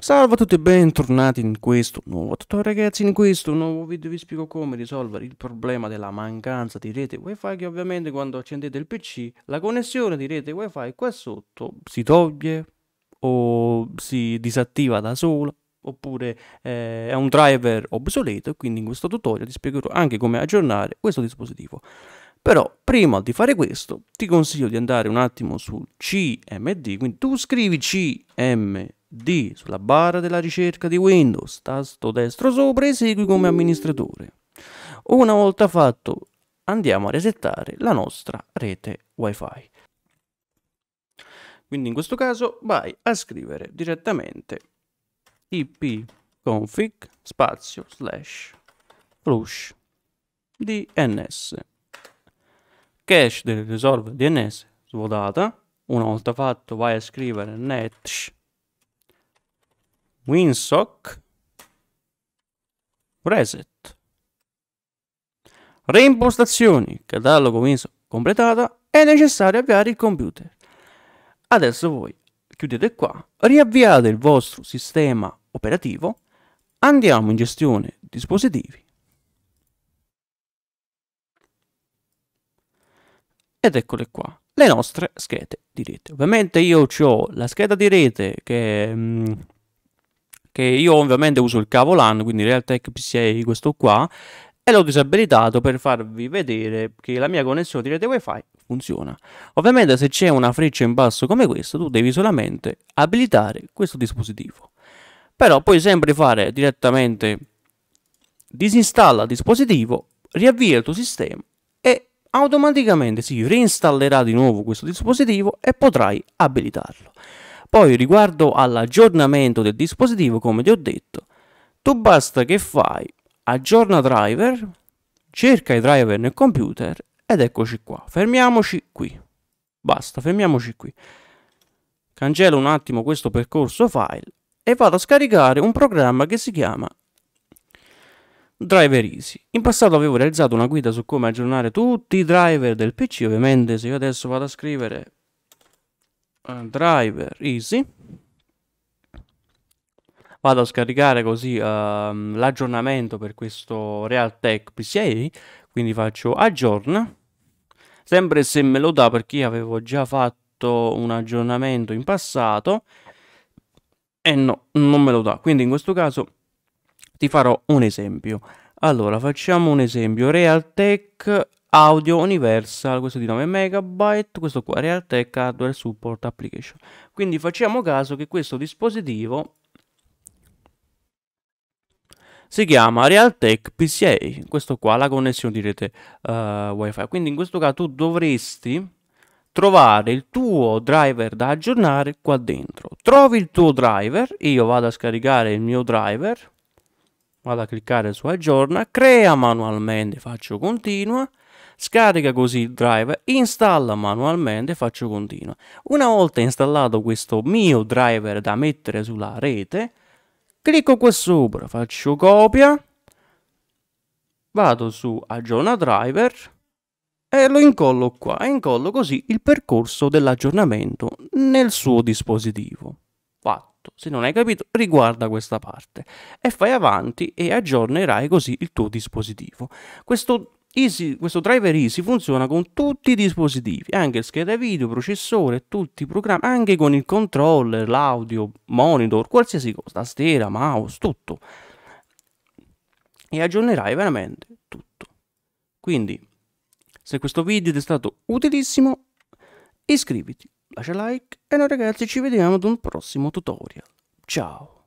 Salve a tutti e bentornati in questo nuovo tutorial ragazzi, in questo nuovo video vi spiego come risolvere il problema della mancanza di rete wifi che ovviamente quando accendete il pc la connessione di rete wifi qua sotto si toglie o si disattiva da sola oppure eh, è un driver obsoleto quindi in questo tutorial ti spiegherò anche come aggiornare questo dispositivo. Però prima di fare questo ti consiglio di andare un attimo su CMD, quindi tu scrivi CMD D. Sulla barra della ricerca di Windows, tasto destro sopra, e segui come amministratore. Una volta fatto, andiamo a resettare la nostra rete Wi-Fi. Quindi in questo caso vai a scrivere direttamente ipconfig spazio slash flush DNS cache del resolve DNS svuotata una volta fatto vai a scrivere netsh Winsock Reset Reimpostazioni Catalogo Winsock completata È necessario avviare il computer Adesso voi chiudete qua Riavviate il vostro sistema operativo Andiamo in gestione dispositivi ed eccole qua le nostre schede di rete ovviamente io ho la scheda di rete che mh, mm, che io ovviamente uso il cavo LAN, quindi Realtek PCI questo qua, e l'ho disabilitato per farvi vedere che la mia connessione di rete wifi funziona. Ovviamente se c'è una freccia in basso come questa, tu devi solamente abilitare questo dispositivo. Però puoi sempre fare direttamente disinstalla il dispositivo, riavvia il tuo sistema e automaticamente si reinstallerà di nuovo questo dispositivo e potrai abilitarlo. Poi riguardo all'aggiornamento del dispositivo, come ti ho detto, tu basta che fai aggiorna driver, cerca i driver nel computer ed eccoci qua. Fermiamoci qui. Basta, fermiamoci qui. Cancello un attimo questo percorso file e vado a scaricare un programma che si chiama Driver Easy. In passato avevo realizzato una guida su come aggiornare tutti i driver del PC, ovviamente se io adesso vado a scrivere eh, driver easy vado a scaricare così uh, l'aggiornamento per questo Realtek PCIe quindi faccio aggiorna sempre se me lo dà perché avevo già fatto un aggiornamento in passato e no non me lo dà quindi in questo caso ti farò un esempio allora facciamo un esempio Realtek Audio Universal, questo di 9 MB, questo qua Realtek Hardware Support Application. Quindi facciamo caso che questo dispositivo si chiama Realtek PCA, questo qua la connessione di rete uh, WiFi. Quindi in questo caso tu dovresti trovare il tuo driver da aggiornare qua dentro. Trovi il tuo driver, io vado a scaricare il mio driver, vado a cliccare su aggiorna, crea manualmente, faccio continua Scarica così il driver, installa manualmente e faccio continua. Una volta installato questo mio driver da mettere sulla rete, clicco qua sopra, faccio copia, vado su aggiorna driver e lo incollo qua e incollo così il percorso dell'aggiornamento nel suo dispositivo. Fatto, se non hai capito riguarda questa parte e fai avanti e aggiornerai così il tuo dispositivo. Questo Easy, questo driver Easy funziona con tutti i dispositivi, anche scheda video, processore, tutti i programmi, anche con il controller, l'audio, monitor, qualsiasi cosa, tastiera, mouse, tutto. E aggiornerai veramente tutto. Quindi, se questo video ti è stato utilissimo, iscriviti, lascia like e noi ragazzi ci vediamo ad un prossimo tutorial. Ciao!